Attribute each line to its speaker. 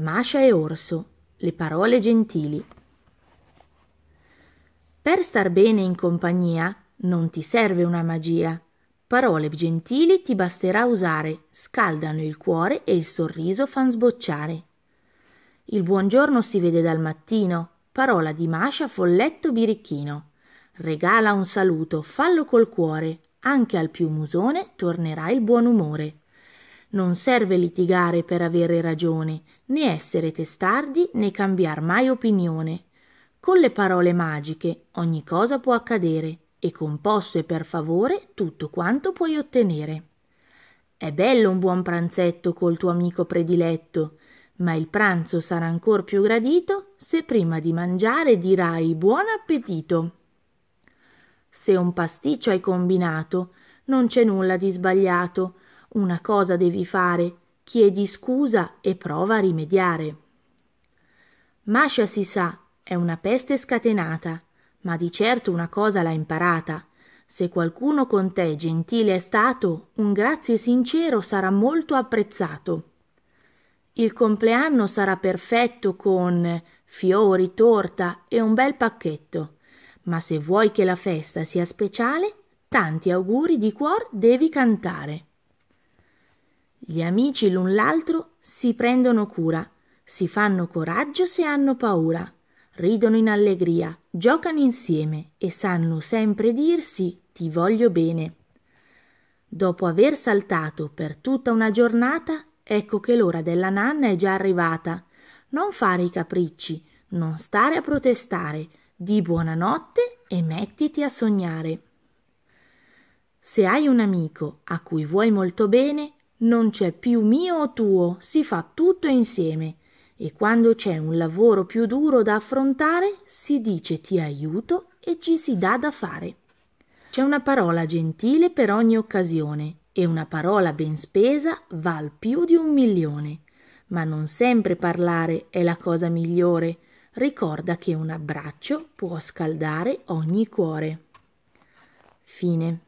Speaker 1: Mascia e Orso, le parole gentili. Per star bene in compagnia non ti serve una magia. Parole gentili ti basterà usare, scaldano il cuore e il sorriso fan sbocciare. Il buongiorno si vede dal mattino, parola di mascia folletto birichino. Regala un saluto, fallo col cuore, anche al più musone tornerà il buon umore. Non serve litigare per avere ragione, né essere testardi né cambiar mai opinione. Con le parole magiche ogni cosa può accadere e con posso e per favore tutto quanto puoi ottenere. È bello un buon pranzetto col tuo amico prediletto, ma il pranzo sarà ancor più gradito se prima di mangiare dirai buon appetito. Se un pasticcio hai combinato, non c'è nulla di sbagliato, una cosa devi fare, chiedi scusa e prova a rimediare. Masha si sa, è una peste scatenata, ma di certo una cosa l'ha imparata. Se qualcuno con te gentile è stato, un grazie sincero sarà molto apprezzato. Il compleanno sarà perfetto con fiori, torta e un bel pacchetto. Ma se vuoi che la festa sia speciale, tanti auguri di cuor devi cantare. Gli amici l'un l'altro si prendono cura, si fanno coraggio se hanno paura, ridono in allegria, giocano insieme e sanno sempre dirsi ti voglio bene. Dopo aver saltato per tutta una giornata, ecco che l'ora della nanna è già arrivata. Non fare i capricci, non stare a protestare, di buonanotte e mettiti a sognare. Se hai un amico a cui vuoi molto bene, non c'è più mio o tuo, si fa tutto insieme. E quando c'è un lavoro più duro da affrontare, si dice ti aiuto e ci si dà da fare. C'è una parola gentile per ogni occasione e una parola ben spesa val più di un milione. Ma non sempre parlare è la cosa migliore. Ricorda che un abbraccio può scaldare ogni cuore. Fine.